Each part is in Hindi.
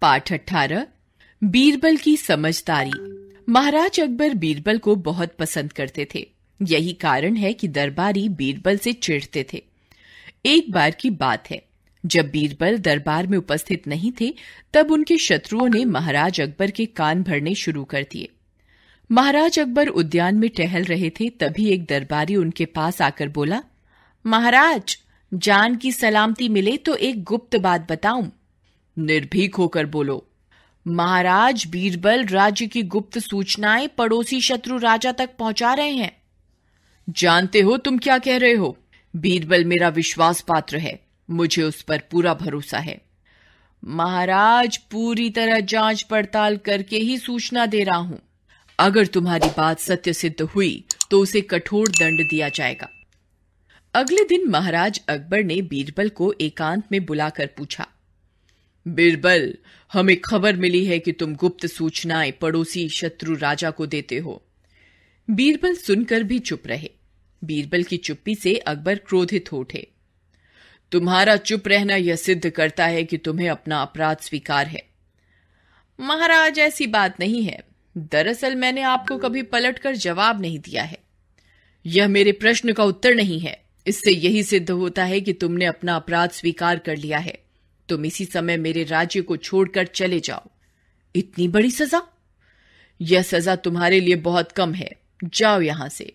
पाठ अठारह बीरबल की समझदारी महाराज अकबर बीरबल को बहुत पसंद करते थे यही कारण है कि दरबारी बीरबल से चिढ़ते थे एक बार की बात है जब बीरबल दरबार में उपस्थित नहीं थे तब उनके शत्रुओं ने महाराज अकबर के कान भरने शुरू कर दिए महाराज अकबर उद्यान में टहल रहे थे तभी एक दरबारी उनके पास आकर बोला महाराज जान की सलामती मिले तो एक गुप्त बात बताऊं निर्भीक होकर बोलो महाराज बीरबल राज्य की गुप्त सूचनाएं पड़ोसी शत्रु राजा तक पहुंचा रहे हैं जानते हो तुम क्या कह रहे हो बीरबल मेरा विश्वास पात्र है मुझे उस पर पूरा भरोसा है महाराज पूरी तरह जांच पड़ताल करके ही सूचना दे रहा हूं अगर तुम्हारी बात सत्य सिद्ध हुई तो उसे कठोर दंड दिया जाएगा अगले दिन महाराज अकबर ने बीरबल को एकांत में बुलाकर पूछा बीरबल हमें खबर मिली है कि तुम गुप्त सूचनाएं पड़ोसी शत्रु राजा को देते हो बीरबल सुनकर भी चुप रहे बीरबल की चुप्पी से अकबर क्रोधित हो उठे तुम्हारा चुप रहना यह सिद्ध करता है कि तुम्हें अपना अपराध स्वीकार है महाराज ऐसी बात नहीं है दरअसल मैंने आपको कभी पलटकर जवाब नहीं दिया है यह मेरे प्रश्न का उत्तर नहीं है इससे यही सिद्ध होता है कि तुमने अपना अपराध स्वीकार कर लिया है तुम इसी समय मेरे राज्य को छोड़कर चले जाओ इतनी बड़ी सजा यह सजा तुम्हारे लिए बहुत कम है जाओ यहां से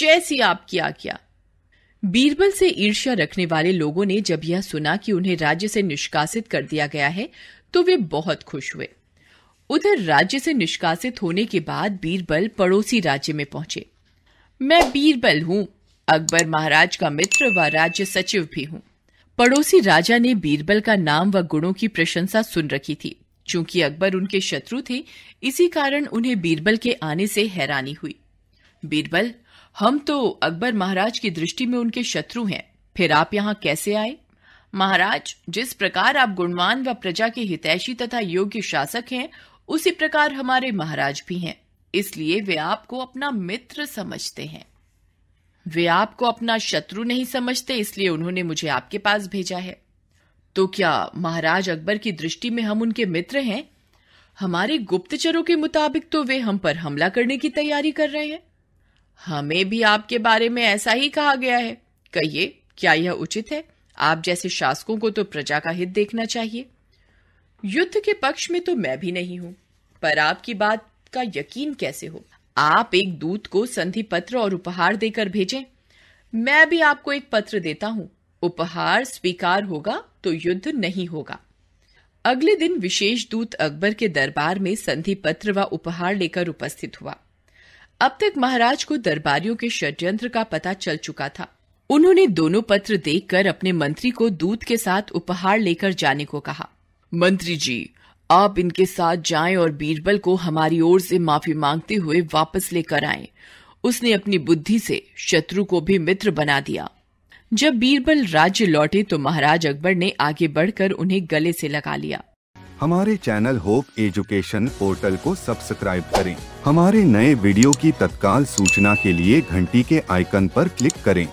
जैसी आपकी आज्ञा बीरबल से ईर्ष्या रखने वाले लोगों ने जब यह सुना कि उन्हें राज्य से निष्कासित कर दिया गया है तो वे बहुत खुश हुए उधर राज्य से निष्कासित होने के बाद बीरबल पड़ोसी राज्य में पहुंचे मैं बीरबल हूं अकबर महाराज का मित्र व राज्य सचिव भी हूं पड़ोसी राजा ने बीरबल का नाम व गुणों की प्रशंसा सुन रखी थी चूंकि अकबर उनके शत्रु थे इसी कारण उन्हें बीरबल के आने से हैरानी हुई बीरबल हम तो अकबर महाराज की दृष्टि में उनके शत्रु हैं फिर आप यहाँ कैसे आए महाराज जिस प्रकार आप गुणवान व प्रजा के हितैषी तथा योग्य शासक हैं उसी प्रकार हमारे महाराज भी हैं इसलिए वे आपको अपना मित्र समझते हैं वे आपको अपना शत्रु नहीं समझते इसलिए उन्होंने मुझे आपके पास भेजा है तो क्या महाराज अकबर की दृष्टि में हम उनके मित्र हैं हमारे गुप्तचरों के मुताबिक तो वे हम पर हमला करने की तैयारी कर रहे हैं हमें भी आपके बारे में ऐसा ही कहा गया है कहिए क्या यह उचित है आप जैसे शासकों को तो प्रजा का हित देखना चाहिए युद्ध के पक्ष में तो मैं भी नहीं हूं पर आपकी बात का यकीन कैसे हो आप एक दूत को संधि पत्र और उपहार देकर भेजें मैं भी आपको एक पत्र देता हूं उपहार स्वीकार होगा तो युद्ध नहीं होगा अगले दिन विशेष दूत अकबर के दरबार में संधि पत्र व उपहार लेकर उपस्थित हुआ अब तक महाराज को दरबारियों के षड्यंत्र का पता चल चुका था उन्होंने दोनों पत्र देखकर अपने मंत्री को दूत के साथ उपहार लेकर जाने को कहा मंत्री जी आप इनके साथ जाएं और बीरबल को हमारी ओर से माफी मांगते हुए वापस लेकर आए उसने अपनी बुद्धि से शत्रु को भी मित्र बना दिया जब बीरबल राज्य लौटे तो महाराज अकबर ने आगे बढ़कर उन्हें गले से लगा लिया हमारे चैनल होप एजुकेशन पोर्टल को सब्सक्राइब करें हमारे नए वीडियो की तत्काल सूचना के लिए घंटी के आइकन पर क्लिक करें